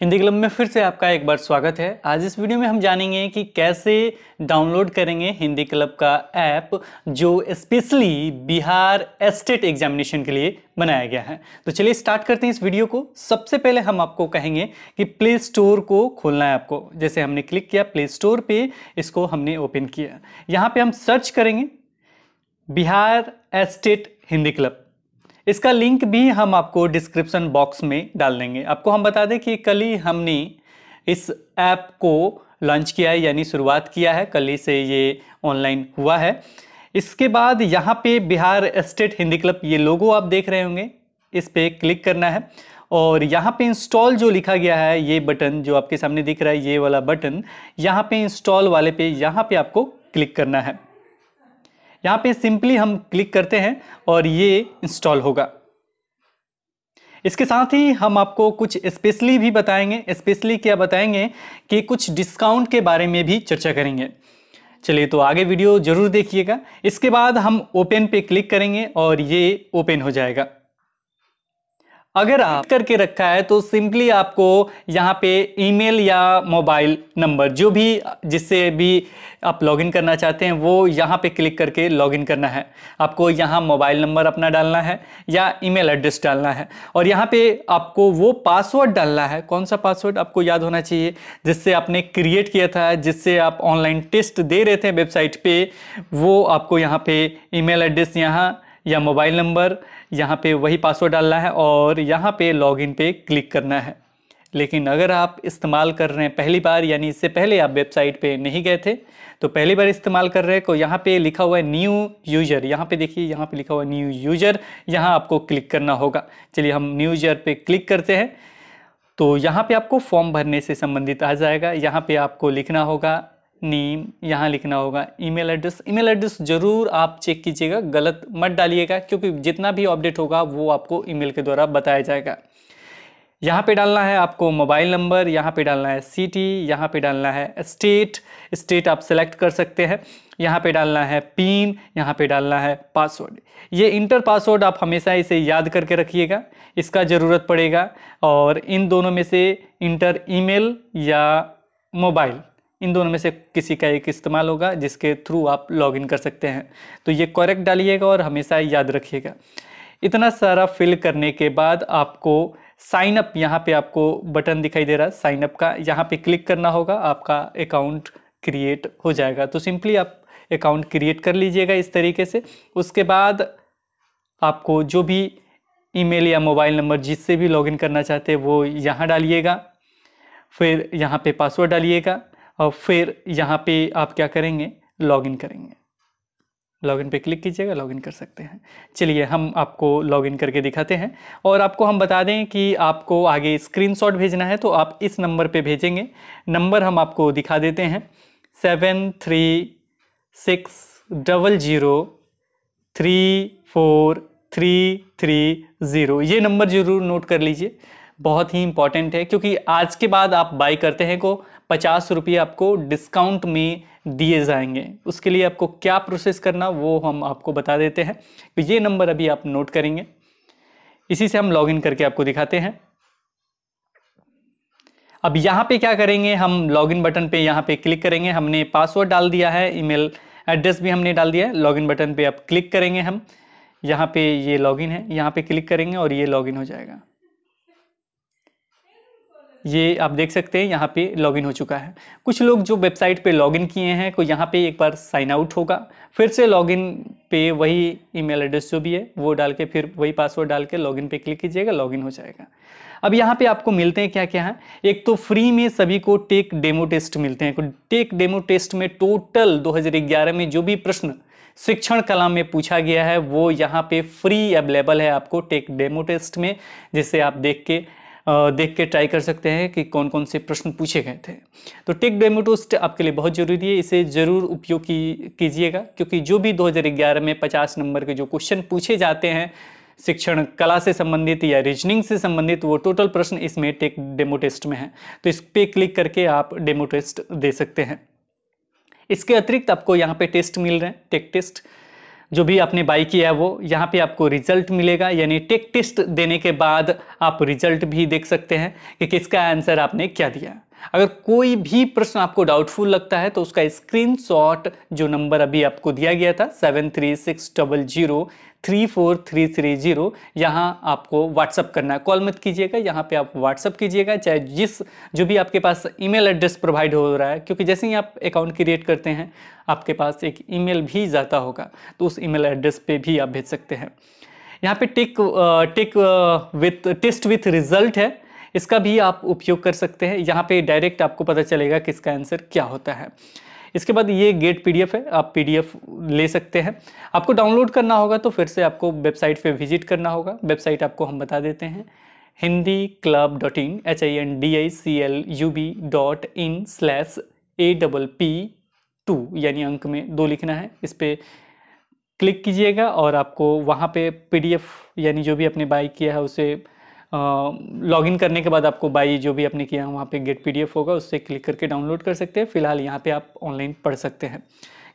Hindi club में फिर से आपका एक बार स्वागत है आज इस वीडियो में हम जानेंगे कि कैसे डाउनलोड करेंगे हिंदी क्लब का ऐप जो स्पेशली बिहार एस्टेट एग्जामिनेशन के लिए बनाया गया है तो चलिए स्टार्ट करते हैं इस वीडियो को सबसे पहले हम आपको कहेंगे कि प्ले स्टोर को खोलना है आपको जैसे हमने क्लिक किया प्ले स्टोर पर इसको हमने ओपन किया यहाँ पर हम सर्च करेंगे बिहार एस्टेट हिंदी क्लब इसका लिंक भी हम आपको डिस्क्रिप्शन बॉक्स में डाल देंगे आपको हम बता दें कि कल ही हमने इस ऐप को लॉन्च किया है यानी शुरुआत किया है कल ही से ये ऑनलाइन हुआ है इसके बाद यहाँ पे बिहार स्टेट हिंदी क्लब ये लोगो आप देख रहे होंगे इस पर क्लिक करना है और यहाँ पे इंस्टॉल जो लिखा गया है ये बटन जो आपके सामने दिख रहा है ये वाला बटन यहाँ पे इंस्टॉल वाले पे यहाँ पे आपको क्लिक करना है यहाँ पे सिंपली हम क्लिक करते हैं और ये इंस्टॉल होगा इसके साथ ही हम आपको कुछ स्पेशली भी बताएंगे स्पेशली क्या बताएंगे कि कुछ डिस्काउंट के बारे में भी चर्चा करेंगे चलिए तो आगे वीडियो ज़रूर देखिएगा इसके बाद हम ओपन पे क्लिक करेंगे और ये ओपन हो जाएगा अगर आप करके रखा है तो सिंपली आपको यहाँ पे ईमेल या मोबाइल नंबर जो भी जिससे भी आप लॉगिन करना चाहते हैं वो यहाँ पे क्लिक करके लॉगिन करना है आपको यहाँ मोबाइल नंबर अपना डालना है या ईमेल एड्रेस डालना है और यहाँ पे आपको वो पासवर्ड डालना है कौन सा पासवर्ड आपको याद होना चाहिए जिससे आपने क्रिएट किया था जिससे आप ऑनलाइन टेस्ट दे रहे थे वेबसाइट पर वो आपको यहाँ पे ई एड्रेस यहाँ या मोबाइल नंबर यहाँ पे वही पासवर्ड डालना है और यहाँ पे लॉगिन पे क्लिक करना है लेकिन अगर आप इस्तेमाल कर रहे हैं पहली बार यानी इससे पहले आप वेबसाइट पे नहीं गए थे तो पहली बार इस्तेमाल कर रहे हैं को तो यहाँ पे लिखा हुआ है न्यू यूजर यहाँ पे देखिए यहाँ पे लिखा हुआ है न्यू यूजर यहाँ आपको क्लिक करना होगा चलिए हम न्यू यूजर पे क्लिक करते हैं तो यहाँ पे आपको फॉर्म भरने से संबंधित आ जाएगा यहाँ पे आपको लिखना होगा नेम यहाँ लिखना होगा ईमेल एड्रेस ईमेल एड्रेस ज़रूर आप चेक कीजिएगा गलत मत डालिएगा क्योंकि जितना भी अपडेट होगा वो आपको ईमेल के द्वारा बताया जाएगा यहाँ पे डालना है आपको मोबाइल नंबर यहाँ पे डालना है सिटी यहाँ पे डालना है स्टेट स्टेट आप सेलेक्ट कर सकते हैं यहाँ पे डालना है पिन यहाँ पे डालना है पासवर्ड ये इंटर पासवर्ड आप हमेशा इसे याद करके रखिएगा इसका ज़रूरत पड़ेगा और इन दोनों में से इंटर ईमेल या मोबाइल इन दोनों में से किसी का एक इस्तेमाल होगा जिसके थ्रू आप लॉगिन कर सकते हैं तो ये करेक्ट डालिएगा और हमेशा याद रखिएगा इतना सारा फिल करने के बाद आपको साइन अप यहाँ पे आपको बटन दिखाई दे रहा है साइन अप का यहाँ पे क्लिक करना होगा आपका अकाउंट क्रिएट हो जाएगा तो सिंपली आप अकाउंट क्रिएट कर लीजिएगा इस तरीके से उसके बाद आपको जो भी ईमेल या मोबाइल नंबर जिससे भी लॉगिन करना चाहते हैं वो यहाँ डालिएगा फिर यहाँ पे पासवर्ड डालिएगा और फिर यहाँ पे आप क्या करेंगे लॉगिन करेंगे लॉगिन पे क्लिक कीजिएगा लॉगिन कर सकते हैं चलिए हम आपको लॉगिन करके दिखाते हैं और आपको हम बता दें कि आपको आगे स्क्रीनशॉट भेजना है तो आप इस नंबर पे भेजेंगे नंबर हम आपको दिखा देते हैं seven three six double zero three four three three zero ये नंबर ज़रूर नोट कर लीजिए बहुत ही इंपॉर्टेंट है क्योंकि आज के बाद आप बाई करते हैं को पचास रुपये आपको डिस्काउंट में दिए जाएंगे उसके लिए आपको क्या प्रोसेस करना वो हम आपको बता देते हैं तो ये नंबर अभी आप नोट करेंगे इसी से हम लॉगिन करके आपको दिखाते हैं अब यहाँ पे क्या करेंगे हम लॉगिन बटन पे यहाँ पे क्लिक करेंगे हमने पासवर्ड डाल दिया है ईमेल एड्रेस भी हमने डाल दिया है लॉगिन बटन पे आप क्लिक करेंगे हम यहाँ पे ये लॉगिन है यहाँ पे क्लिक करेंगे और ये लॉगिन हो जाएगा ये आप देख सकते हैं यहाँ पे लॉगिन हो चुका है कुछ लोग जो वेबसाइट पे लॉगिन किए हैं को यहाँ पे एक बार साइन आउट होगा फिर से लॉगिन पे वही ईमेल एड्रेस जो भी है वो डाल के फिर वही पासवर्ड डाल के लॉगिन पे क्लिक कीजिएगा लॉगिन हो जाएगा अब यहाँ पे आपको मिलते हैं क्या क्या है एक तो फ्री में सभी को टेक डेमो टेस्ट मिलते हैं टेक डेमो टेस्ट में टोटल दो में जो भी प्रश्न शिक्षण कला में पूछा गया है वो यहाँ पे फ्री अवेलेबल है आपको टेक डेमो टेस्ट में जिसे आप देख के देख के ट्राई कर सकते हैं कि कौन कौन से प्रश्न पूछे गए थे तो टिक डेमो टोस्ट आपके लिए बहुत ज़रूरी है इसे ज़रूर उपयोग की कीजिएगा क्योंकि जो भी 2011 में 50 नंबर के जो क्वेश्चन पूछे जाते हैं शिक्षण कला से संबंधित या रीजनिंग से संबंधित वो टोटल प्रश्न इसमें टेक डेमो टेस्ट में है तो इस पर क्लिक करके आप डेमो टेस्ट दे सकते हैं इसके अतिरिक्त आपको यहाँ पे टेस्ट मिल रहे हैं टेक टेस्ट जो भी आपने बाई किया है वो यहाँ पे आपको रिजल्ट मिलेगा यानी टेक टेस्ट देने के बाद आप रिजल्ट भी देख सकते हैं कि किसका आंसर आपने क्या दिया अगर कोई भी प्रश्न आपको डाउटफुल लगता है तो उसका स्क्रीनशॉट जो नंबर अभी आपको दिया गया था seven three six double zero three four three three zero यहाँ आपको व्हाट्सअप करना है कॉल मत कीजिएगा यहाँ पे आप व्हाट्सअप कीजिएगा चाहे जिस जो भी आपके पास ईमेल एड्रेस प्रोवाइड हो रहा है क्योंकि जैसे ही आप अकाउंट क्रिएट करते हैं आपके पास एक ईमेल भी जाता होगा तो उस ईमेल एड्रेस पे भी आप भेज सकते हैं यहाँ पे tick tick with test with result है इसका भी आप उपयोग कर सकते हैं यहाँ पे डायरेक्ट आपको पता चलेगा कि इसका आंसर क्या होता है इसके बाद ये गेट पीडीएफ है आप पीडीएफ ले सकते हैं आपको डाउनलोड करना होगा तो फिर से आपको वेबसाइट पे विजिट करना होगा वेबसाइट आपको हम बता देते हैं Hindi club dot in H I N D I C L U B dot in slash A double P two यानी अंक में दो लिखना है इस पर क्लिक कीजिएगा और आपको वहाँ पे पीडीएफ यानी जो भी आपने बाई किया है उसे लॉगिन करने के बाद आपको बाई जो भी आपने किया वहाँ पे गेट पीडीएफ होगा उससे क्लिक करके डाउनलोड कर सकते हैं फिलहाल यहाँ पे आप ऑनलाइन पढ़ सकते हैं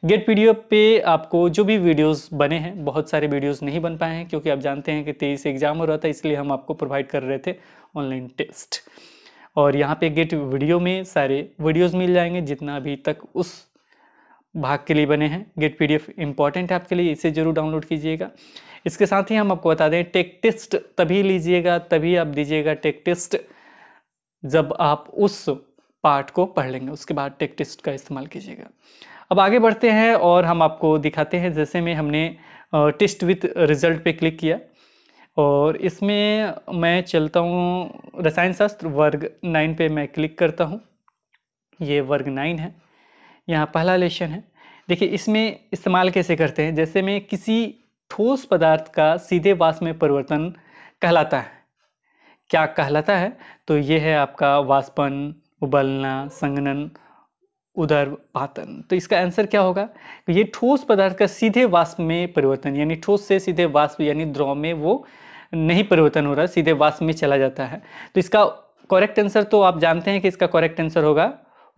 गेट पीडीएफ पे आपको जो भी वीडियोस बने हैं बहुत सारे वीडियोस नहीं बन पाए हैं क्योंकि आप जानते हैं कि तेईस एग्ज़ाम हो रहा था इसलिए हम आपको प्रोवाइड कर रहे थे ऑनलाइन टेस्ट और यहाँ पर गेट वीडियो में सारे वीडियोज़ मिल जाएंगे जितना अभी तक उस भाग के लिए बने हैं गेट पीडीएफ इंपॉर्टेंट है आपके लिए इसे ज़रूर डाउनलोड कीजिएगा इसके साथ ही हम आपको बता दें टेक टेस्ट तभी लीजिएगा तभी आप दीजिएगा टेक टेस्ट जब आप उस पार्ट को पढ़ लेंगे उसके बाद टेक टेस्ट का इस्तेमाल कीजिएगा अब आगे बढ़ते हैं और हम आपको दिखाते हैं जैसे में हमने टेस्ट विथ रिजल्ट पे क्लिक किया और इसमें मैं चलता हूँ रसायन शास्त्र वर्ग नाइन पे मैं क्लिक करता हूँ ये वर्ग नाइन है यहाँ पहला लेशन है देखिए इसमें इस्तेमाल कैसे करते हैं जैसे मैं किसी ठोस पदार्थ का सीधे वाष्प में परिवर्तन कहलाता है क्या कहलाता है तो ये है आपका वाष्पन उबलना संगनन उदर पातन तो इसका आंसर क्या होगा ये ठोस पदार्थ का सीधे वाष्प में परिवर्तन यानी ठोस से सीधे वाष्प यानी द्रव में वो नहीं परिवर्तन हो रहा सीधे वाष्प में चला जाता है तो इसका करेक्ट आंसर तो आप जानते हैं कि इसका करेक्ट आंसर होगा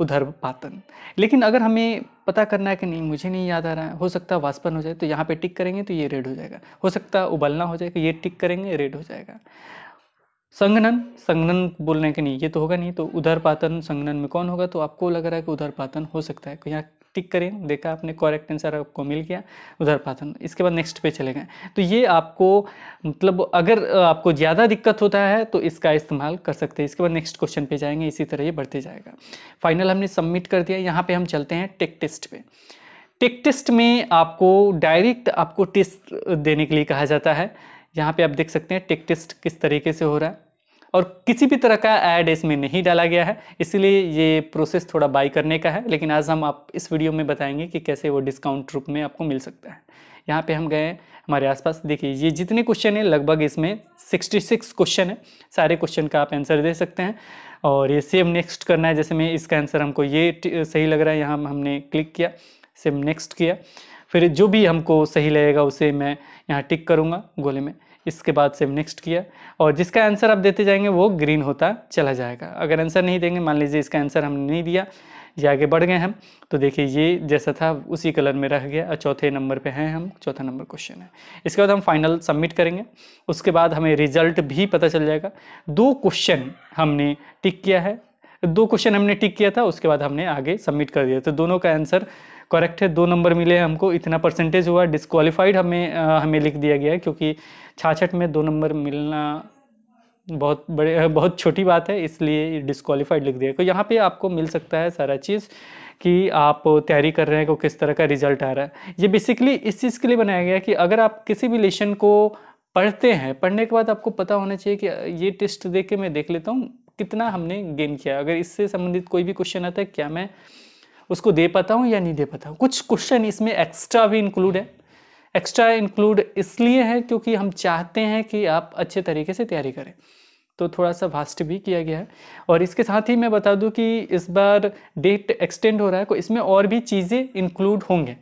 उधर पातन लेकिन अगर हमें पता करना है कि नहीं मुझे नहीं याद आ रहा है हो सकता है वास्पन हो जाए तो यहाँ पे टिक करेंगे तो ये रेड हो जाएगा हो सकता है उबलना हो जाएगा ये टिक करेंगे रेड हो जाएगा संगनन संगनन बोलने के नहीं ये तो होगा नहीं तो उधर पातन संगनन में कौन होगा तो आपको लग रहा है कि उधर पातन हो सकता है यहाँ टिक करें देखा आपने करेक्ट आंसर आपको मिल गया उधर पाथन इसके बाद नेक्स्ट पे चले गए तो ये आपको मतलब अगर आपको ज़्यादा दिक्कत होता है तो इसका इस्तेमाल कर सकते हैं इसके बाद नेक्स्ट क्वेश्चन पे जाएंगे इसी तरह ये बढ़ते जाएगा फाइनल हमने सबमिट कर दिया यहाँ पे हम चलते हैं टेक टेस्ट पे टेक टेस्ट में आपको डायरेक्ट आपको टेस्ट देने के लिए कहा जाता है यहाँ पे आप देख सकते हैं टेक टेस्ट किस तरीके से हो रहा है और किसी भी तरह का ऐड इसमें नहीं डाला गया है इसलिए ये प्रोसेस थोड़ा बाई करने का है लेकिन आज हम आप इस वीडियो में बताएंगे कि कैसे वो डिस्काउंट रूप में आपको मिल सकता है यहाँ पे हम गए हमारे आसपास देखिए ये जितने क्वेश्चन हैं लगभग इसमें 66 क्वेश्चन है सारे क्वेश्चन का आप आंसर दे सकते हैं और ये सेम नेक्स्ट करना है जैसे मैं इसका आंसर हमको ये सही लग रहा है यहाँ हमने क्लिक किया सेम नेक्स्ट किया फिर जो भी हमको सही लगेगा उसे मैं यहाँ टिक करूँगा गोले में इसके बाद सेव नेक्स्ट किया और जिसका आंसर आप देते जाएंगे वो ग्रीन होता चला जाएगा अगर आंसर नहीं देंगे मान लीजिए इसका आंसर हमने नहीं दिया ये आगे बढ़ गए हम तो देखिए ये जैसा था उसी कलर में रह गया और चौथे नंबर पे हैं हम चौथा नंबर क्वेश्चन है इसके बाद हम फाइनल सबमिट करेंगे उसके बाद हमें रिजल्ट भी पता चल जाएगा दो क्वेश्चन हमने टिक किया है दो क्वेश्चन हमने टिक किया था उसके बाद हमने आगे सबमिट कर दिया तो दोनों का आंसर करेक्ट है दो नंबर मिले हैं हमको इतना परसेंटेज हुआ डिस्कालीफाइड हमें आ, हमें लिख दिया गया है क्योंकि छाछठ में दो नंबर मिलना बहुत बड़े बहुत छोटी बात है इसलिए डिस्कवालीफाइड लिख दिया तो यहाँ पे आपको मिल सकता है सारा चीज़ कि आप तैयारी कर रहे हैं को किस तरह का रिजल्ट आ रहा है ये बेसिकली इस चीज़ के लिए बनाया गया है कि अगर आप किसी भी लेशन को पढ़ते हैं पढ़ने के बाद आपको पता होना चाहिए कि ये टेस्ट देख के मैं देख लेता हूँ कितना हमने गेन किया अगर इससे संबंधित कोई भी क्वेश्चन आता है क्या मैं उसको दे पाता हूँ या नहीं दे पाता हूँ कुछ क्वेश्चन इसमें एक्स्ट्रा भी इंक्लूड है एक्स्ट्रा इंक्लूड इसलिए है क्योंकि हम चाहते हैं कि आप अच्छे तरीके से तैयारी करें तो थोड़ा सा वास्ट भी किया गया है और इसके साथ ही मैं बता दूं कि इस बार डेट एक्सटेंड हो रहा है तो इसमें और भी चीज़ें इंक्लूड होंगे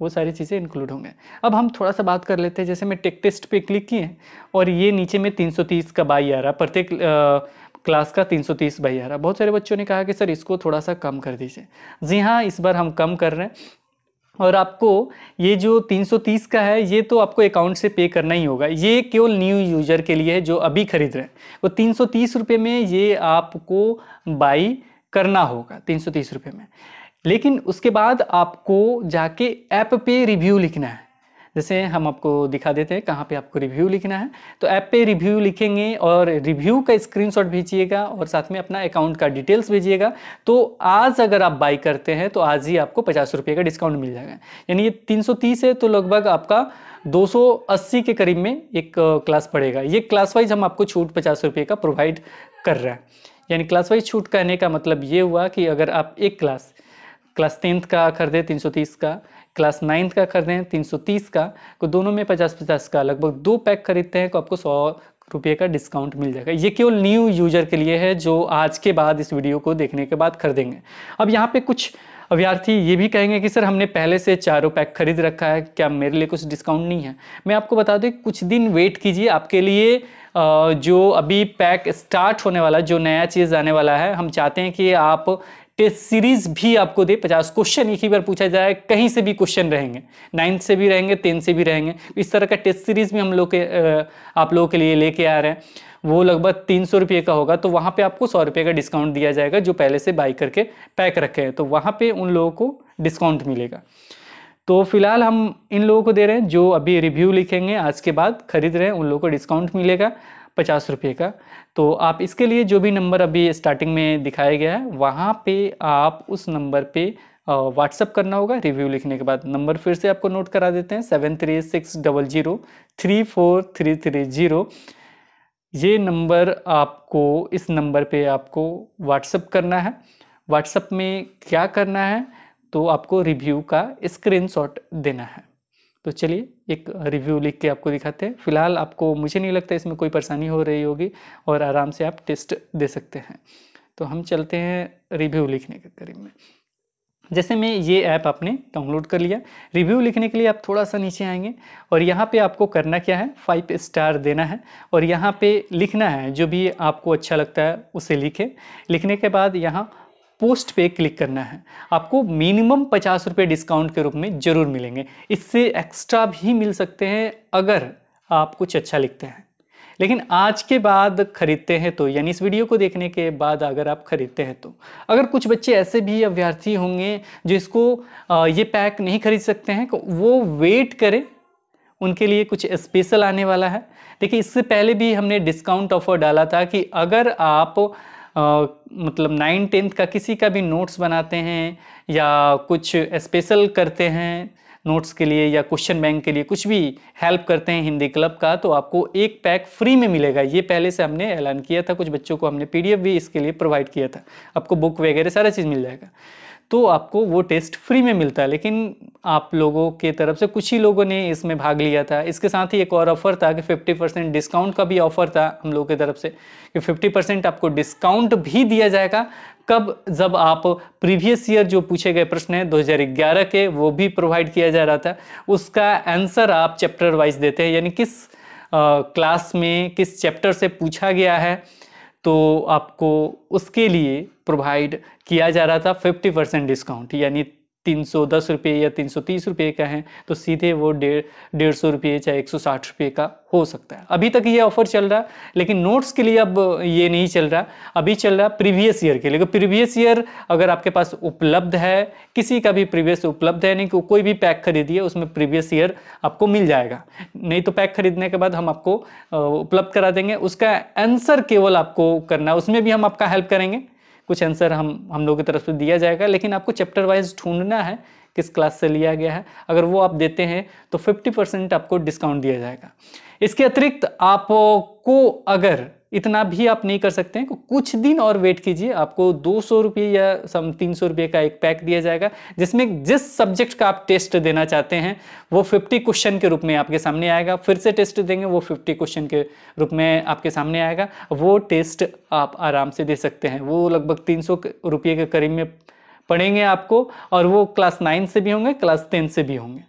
वो सारी चीज़ें इंक्लूड होंगे अब हम थोड़ा सा बात कर लेते हैं जैसे मैं टेक टेस्ट पे क्लिक किए और ये नीचे में 330 का बाई आ रहा है प्रत्येक क्लास का 330 बाई आ रहा बहुत सारे बच्चों ने कहा कि सर इसको थोड़ा सा कम कर दीजिए जी हाँ इस बार हम कम कर रहे हैं और आपको ये जो 330 का है ये तो आपको अकाउंट से पे करना ही होगा ये केवल न्यू यूजर के लिए है जो अभी खरीद रहे हैं वो तीन सौ में ये आपको बाई करना होगा तीन सौ में लेकिन उसके बाद आपको जाके ऐप पे रिव्यू लिखना है जैसे हम आपको दिखा देते हैं कहाँ पे आपको रिव्यू लिखना है तो ऐप पे रिव्यू लिखेंगे और रिव्यू का स्क्रीनशॉट भेजिएगा और साथ में अपना अकाउंट का डिटेल्स भेजिएगा तो आज अगर आप बाई करते हैं तो आज ही आपको पचास रुपये का डिस्काउंट मिल जाएगा यानी ये तीन है तो लगभग आपका 280 के करीब में एक क्लास पड़ेगा ये क्लास वाइज हम आपको छूट पचास रुपये का प्रोवाइड कर रहे हैं यानी क्लास वाइज छूट कहने का मतलब ये हुआ कि अगर आप एक क्लास क्लास टेंथ का कर दे तीन का क्लास नाइन्थ का खरीदें तीन सौ तीस का तो दोनों में पचास पचास का लगभग दो पैक खरीदते हैं तो आपको सौ रुपये का डिस्काउंट मिल जाएगा ये केवल न्यू यूजर के लिए है जो आज के बाद इस वीडियो को देखने के बाद खरीदेंगे अब यहाँ पे कुछ अभ्यार्थी ये भी कहेंगे कि सर हमने पहले से चारों पैक खरीद रखा है क्या मेरे लिए कुछ डिस्काउंट नहीं है मैं आपको बता दूँ कुछ दिन वेट कीजिए आपके लिए जो अभी पैक स्टार्ट होने वाला जो नया चीज़ आने वाला है हम चाहते हैं कि आप टेस्ट सीरीज भी आपको दे पचास क्वेश्चन एक ही बार पूछा जाए कहीं से भी क्वेश्चन रहेंगे नाइन्थ से भी रहेंगे टेंथ से भी रहेंगे इस तरह का टेस्ट सीरीज भी हम लोग के आप लोगों के लिए लेके आ रहे हैं वो लगभग तीन सौ रुपये का होगा तो वहाँ पे आपको सौ रुपये का डिस्काउंट दिया जाएगा जो पहले से बाई करके पैक रखे हैं तो वहाँ पे उन लोगों को डिस्काउंट मिलेगा तो फिलहाल हम इन लोगों को दे रहे हैं जो अभी रिव्यू लिखेंगे आज के बाद खरीद रहे हैं उन लोगों को डिस्काउंट मिलेगा पचास रुपये का तो आप इसके लिए जो भी नंबर अभी स्टार्टिंग में दिखाया गया है वहाँ पे आप उस नंबर पे व्हाट्सअप करना होगा रिव्यू लिखने के बाद नंबर फिर से आपको नोट करा देते हैं seven three six double zero three four three three zero ये नंबर आपको इस नंबर पे आपको व्हाट्सअप करना है व्हाट्सअप में क्या करना है तो आपको रिव्यू का स्क्रीनशॉट देना है तो चलिए एक रिव्यू लिख के आपको दिखाते हैं फिलहाल आपको मुझे नहीं लगता इसमें कोई परेशानी हो रही होगी और आराम से आप टेस्ट दे सकते हैं तो हम चलते हैं रिव्यू लिखने के करीब में जैसे मैं ये ऐप आपने डाउनलोड कर लिया रिव्यू लिखने के लिए आप थोड़ा सा नीचे आएंगे और यहाँ पे आपको करना क्या है फाइव स्टार देना है और यहाँ पे लिखना है जो भी आपको अच्छा लगता है उसे लिखें लिखने के बाद यहाँ पोस्ट पे क्लिक करना है आपको मिनिमम पचास रुपये डिस्काउंट के रूप में ज़रूर मिलेंगे इससे एक्स्ट्रा भी मिल सकते हैं अगर आप कुछ अच्छा लिखते हैं लेकिन आज के बाद खरीदते हैं तो यानी इस वीडियो को देखने के बाद अगर आप खरीदते हैं तो अगर कुछ बच्चे ऐसे भी अभ्यर्थी होंगे जिसको ये पैक नहीं खरीद सकते हैं तो वो वेट करें उनके लिए कुछ स्पेशल आने वाला है देखिए इससे पहले भी हमने डिस्काउंट ऑफर डाला था कि अगर आप मतलब नाइन टेंथ का किसी का भी नोट्स बनाते हैं या कुछ स्पेशल करते हैं नोट्स के लिए या क्वेश्चन बैंक के लिए कुछ भी हेल्प करते हैं हिंदी क्लब का तो आपको एक पैक फ्री में मिलेगा ये पहले से हमने ऐलान किया था कुछ बच्चों को हमने पीडीएफ भी इसके लिए प्रोवाइड किया था आपको बुक वगैरह सारा चीज़ मिल जाएगा तो आपको वो टेस्ट फ्री में मिलता है लेकिन आप लोगों के तरफ से कुछ ही लोगों ने इसमें भाग लिया था इसके साथ ही एक और ऑफ़र था कि 50 परसेंट डिस्काउंट का भी ऑफ़र था हम लोगों की तरफ से कि 50 परसेंट आपको डिस्काउंट भी दिया जाएगा कब जब आप प्रीवियस ईयर जो पूछे गए प्रश्न हैं 2011 के वो भी प्रोवाइड किया जा रहा था उसका आंसर आप चैप्टर वाइज देते हैं यानी किस क्लास में किस चैप्टर से पूछा गया है तो आपको उसके लिए प्रोवाइड किया जा रहा था फिफ्टी परसेंट डिस्काउंट यानी तीन सौ दस रुपये या तीन सौ तीस रुपये का है तो सीधे वो डेढ़ डेढ़ सौ रुपये चाहे एक सौ साठ रुपये का हो सकता है अभी तक ये ऑफर चल रहा है लेकिन नोट्स के लिए अब ये नहीं चल रहा अभी चल रहा प्रीवियस ईयर के लिए तो प्रीवियस ईयर अगर आपके पास उपलब्ध है किसी का भी प्रीवियस उपलब्ध है यानी कि कोई भी पैक खरीदिए उसमें प्रीवियस ईयर आपको मिल जाएगा नहीं तो पैक खरीदने के बाद हम आपको उपलब्ध करा देंगे उसका आंसर केवल आपको करना है उसमें भी हम आपका हेल्प करेंगे कुछ आंसर हम हम लोगों की तरफ से दिया जाएगा लेकिन आपको चैप्टर वाइज ढूंढना है किस क्लास से लिया गया है अगर वो आप देते हैं तो 50 परसेंट आपको डिस्काउंट दिया जाएगा इसके अतिरिक्त आपको अगर इतना भी आप नहीं कर सकते हैं कुछ दिन और वेट कीजिए आपको दो सौ रुपये या सम तीन सौ रुपये का एक पैक दिया जाएगा जिसमें जिस सब्जेक्ट का आप टेस्ट देना चाहते हैं वो फिफ्टी क्वेश्चन के रूप में आपके सामने आएगा फिर से टेस्ट देंगे वो फिफ्टी क्वेश्चन के रूप में आपके सामने आएगा वो टेस्ट आप आराम से दे सकते हैं वो लगभग तीन सौ रुपये के करीब में पढ़ेंगे आपको और वो क्लास नाइन से भी होंगे क्लास टेन से भी होंगे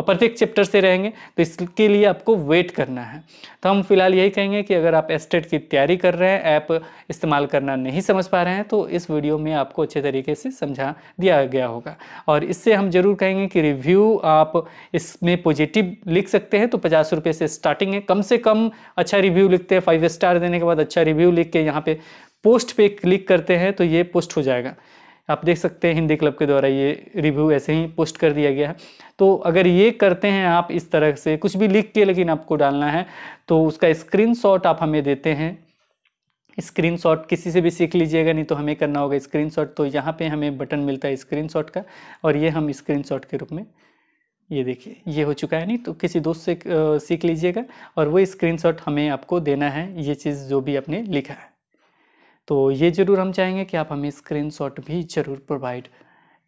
और प्रत्येक चैप्टर से रहेंगे तो इसके लिए आपको वेट करना है तो हम फिलहाल यही कहेंगे कि अगर आप एस्टेट की तैयारी कर रहे हैं ऐप इस्तेमाल करना नहीं समझ पा रहे हैं तो इस वीडियो में आपको अच्छे तरीके से समझा दिया गया होगा और इससे हम जरूर कहेंगे कि रिव्यू आप इसमें पॉजिटिव लिख सकते हैं तो पचास रुपये से स्टार्टिंग है कम से कम अच्छा रिव्यू लिखते हैं फाइव स्टार देने के बाद अच्छा रिव्यू लिख के यहाँ पे पोस्ट पे क्लिक करते हैं तो ये पोस्ट हो जाएगा आप देख सकते हैं हिंदी क्लब के द्वारा ये रिव्यू ऐसे ही पोस्ट कर दिया गया है तो अगर ये करते हैं आप इस तरह से कुछ भी लिख के लेकिन आपको डालना है तो उसका स्क्रीनशॉट आप हमें देते हैं स्क्रीनशॉट किसी से भी सीख लीजिएगा नहीं तो हमें करना होगा स्क्रीनशॉट तो यहाँ पे हमें बटन मिलता है स्क्रीनशॉट का और ये हम स्क्रीनशॉट के रूप में ये देखिए ये हो चुका है नहीं तो किसी दोस्त से सीख लीजिएगा और वो स्क्रीनशॉट हमें आपको देना है ये चीज़ जो भी आपने लिखा है तो ये ज़रूर हम चाहेंगे कि आप हमें स्क्रीनशॉट भी ज़रूर प्रोवाइड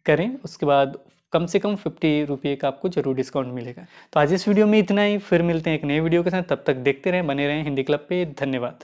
करें उसके बाद कम से कम फिफ्टी रुपये का आपको जरूर डिस्काउंट मिलेगा तो आज इस वीडियो में इतना ही फिर मिलते हैं एक नए वीडियो के साथ तब तक देखते रहें बने रहें हिंदी क्लब पे धन्यवाद